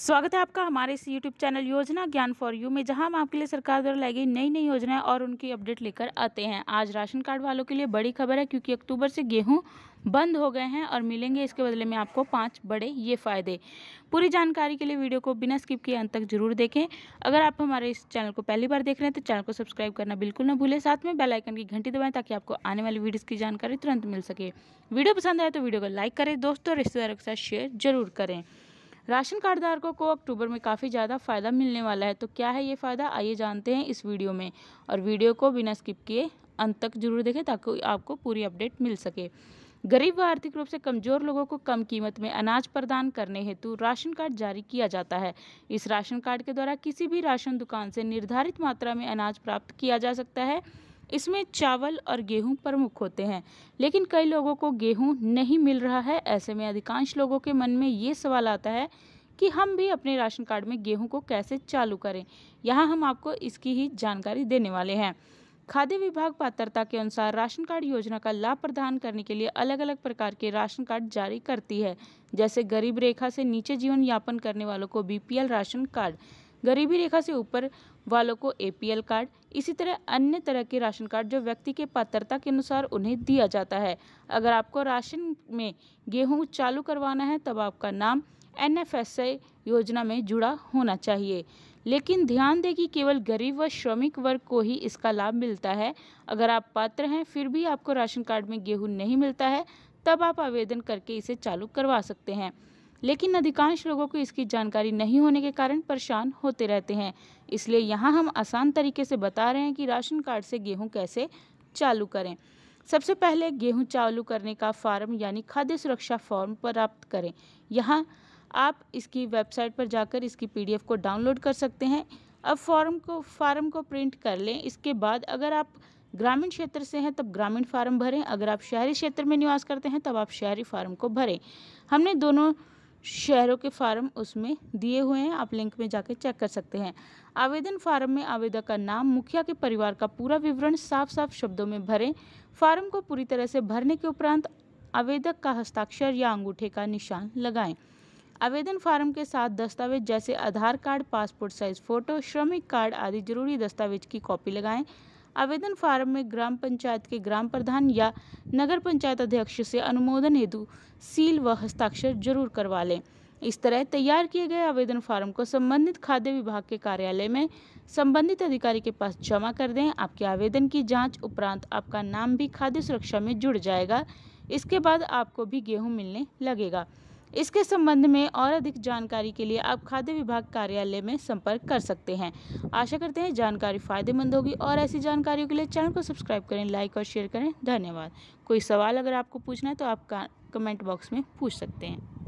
स्वागत है आपका हमारे इस यूट्यूब चैनल योजना ज्ञान फॉर यू में जहां हम आपके लिए सरकार द्वारा लाई गई नई नई योजनाएं और उनकी अपडेट लेकर आते हैं आज राशन कार्ड वालों के लिए बड़ी खबर है क्योंकि अक्टूबर से गेहूं बंद हो गए हैं और मिलेंगे इसके बदले में आपको पाँच बड़े ये फ़ायदे पूरी जानकारी के लिए वीडियो को बिना स्किप किए अंत तक जरूर देखें अगर आप हमारे इस चैनल को पहली बार देख रहे हैं तो चैनल को सब्सक्राइब करना बिल्कुल ना भूलें साथ में बेलाइकन की घंटी दबाएँ ताकि आपको आने वाली वीडियोज़ की जानकारी तुरंत मिल सके वीडियो पसंद आए तो वीडियो को लाइक करें दोस्तों और रिश्तेदारों के साथ शेयर जरूर करें राशन कार्ड धारकों को अक्टूबर में काफ़ी ज़्यादा फ़ायदा मिलने वाला है तो क्या है ये फ़ायदा आइए जानते हैं इस वीडियो में और वीडियो को बिना स्किप किए अंत तक जरूर देखें ताकि आपको पूरी अपडेट मिल सके गरीब व आर्थिक रूप से कमजोर लोगों को कम कीमत में अनाज प्रदान करने हेतु राशन कार्ड जारी किया जाता है इस राशन कार्ड के द्वारा किसी भी राशन दुकान से निर्धारित मात्रा में अनाज प्राप्त किया जा सकता है इसमें चावल और गेहूं प्रमुख होते हैं लेकिन कई लोगों को गेहूं नहीं मिल रहा है ऐसे में अधिकांश लोगों के मन में ये सवाल आता है कि हम भी अपने राशन कार्ड में गेहूं को कैसे चालू करें यहाँ हम आपको इसकी ही जानकारी देने वाले हैं खाद्य विभाग पात्रता के अनुसार राशन कार्ड योजना का लाभ प्रदान करने के लिए अलग अलग प्रकार के राशन कार्ड जारी करती है जैसे गरीब रेखा से नीचे जीवन यापन करने वालों को बीपीएल राशन कार्ड गरीबी रेखा से ऊपर वालों को एपीएल कार्ड इसी तरह अन्य तरह के राशन कार्ड जो व्यक्ति के पात्रता के अनुसार उन्हें दिया जाता है अगर आपको राशन में गेहूँ चालू करवाना है तब आपका नाम एन योजना में जुड़ा होना चाहिए लेकिन ध्यान दें कि केवल गरीब व श्रमिक वर्ग को ही इसका लाभ मिलता है अगर आप पात्र हैं फिर भी आपको राशन कार्ड में गेहूँ नहीं मिलता है तब आप आवेदन करके इसे चालू करवा सकते हैं लेकिन अधिकांश लोगों को इसकी जानकारी नहीं होने के कारण परेशान होते रहते हैं इसलिए यहाँ हम आसान तरीके से बता रहे हैं कि राशन कार्ड से गेहूँ कैसे चालू करें सबसे पहले गेहूँ चालू करने का फार्म यानी खाद्य सुरक्षा फॉर्म प्राप्त करें यहाँ आप इसकी वेबसाइट पर जाकर इसकी पीडीएफ को डाउनलोड कर सकते हैं अब फॉर्म को फार्म को प्रिंट कर लें इसके बाद अगर आप ग्रामीण क्षेत्र से हैं तब ग्रामीण फार्म भरें अगर आप शहरी क्षेत्र में निवास करते हैं तब आप शहरी फार्म को भरें हमने दोनों शहरों के फार्म उसमें दिए हुए हैं आप लिंक में जाकर चेक कर सकते हैं आवेदन फार्म में आवेदक का नाम मुखिया के परिवार का पूरा विवरण साफ साफ शब्दों में भरें फार्म को पूरी तरह से भरने के उपरांत आवेदक का हस्ताक्षर या अंगूठे का निशान लगाएं आवेदन फार्म के साथ दस्तावेज जैसे Aadhaar card passport size photo श्रमिक कार्ड आदि जरूरी दस्तावेज की कॉपी लगाएं आवेदन फार्म में ग्राम पंचायत के ग्राम प्रधान या नगर पंचायत अध्यक्ष से अनुमोदन हेतु सील व हस्ताक्षर जरूर करवा लें इस तरह तैयार किए गए आवेदन फार्म को संबंधित खाद्य विभाग के कार्यालय में संबंधित अधिकारी के पास जमा कर दें आपके आवेदन की जांच उपरांत आपका नाम भी खाद्य सुरक्षा में जुड़ जाएगा इसके बाद आपको भी गेहूं मिलने लगेगा इसके संबंध में और अधिक जानकारी के लिए आप खाद्य विभाग कार्यालय में संपर्क कर सकते हैं आशा करते हैं जानकारी फायदेमंद होगी और ऐसी जानकारियों के लिए चैनल को सब्सक्राइब करें लाइक और शेयर करें धन्यवाद कोई सवाल अगर आपको पूछना है तो आप कमेंट बॉक्स में पूछ सकते हैं